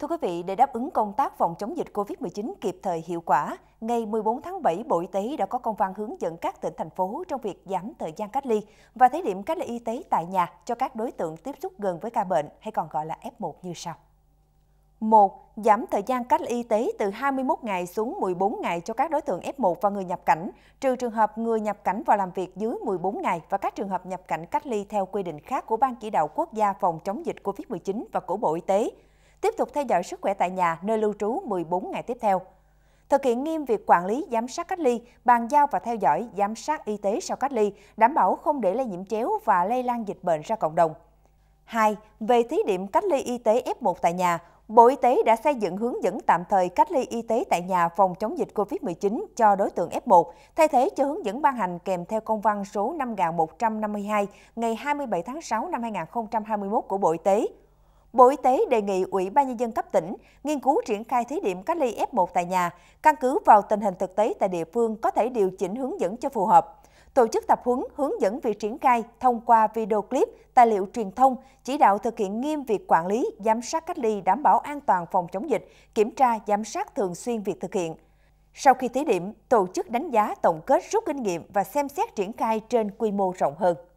Thưa quý vị, để đáp ứng công tác phòng chống dịch COVID-19 kịp thời hiệu quả, ngày 14 tháng 7, Bộ Y tế đã có công văn hướng dẫn các tỉnh, thành phố trong việc giảm thời gian cách ly và thí điểm cách ly y tế tại nhà cho các đối tượng tiếp xúc gần với ca bệnh hay còn gọi là F1 như sau. 1. Giảm thời gian cách ly y tế từ 21 ngày xuống 14 ngày cho các đối tượng F1 và người nhập cảnh, trừ trường hợp người nhập cảnh vào làm việc dưới 14 ngày và các trường hợp nhập cảnh cách ly theo quy định khác của Ban Chỉ đạo Quốc gia phòng chống dịch COVID-19 và của Bộ Y tế – tiếp tục theo dõi sức khỏe tại nhà nơi lưu trú 14 ngày tiếp theo. Thực hiện nghiêm việc quản lý, giám sát cách ly, bàn giao và theo dõi, giám sát y tế sau cách ly, đảm bảo không để lây nhiễm chéo và lây lan dịch bệnh ra cộng đồng. 2. Về thí điểm cách ly y tế F1 tại nhà, Bộ Y tế đã xây dựng hướng dẫn tạm thời cách ly y tế tại nhà phòng chống dịch COVID-19 cho đối tượng F1, thay thế cho hướng dẫn ban hành kèm theo công văn số 5.152 ngày 27 tháng 6 năm 2021 của Bộ Y tế. Bộ Y tế đề nghị Ủy ban Nhân dân cấp tỉnh nghiên cứu triển khai thí điểm cách ly F1 tại nhà, căn cứ vào tình hình thực tế tại địa phương có thể điều chỉnh hướng dẫn cho phù hợp. Tổ chức tập huấn hướng dẫn việc triển khai thông qua video clip, tài liệu truyền thông, chỉ đạo thực hiện nghiêm việc quản lý, giám sát cách ly đảm bảo an toàn phòng chống dịch, kiểm tra, giám sát thường xuyên việc thực hiện. Sau khi thí điểm, tổ chức đánh giá tổng kết rút kinh nghiệm và xem xét triển khai trên quy mô rộng hơn.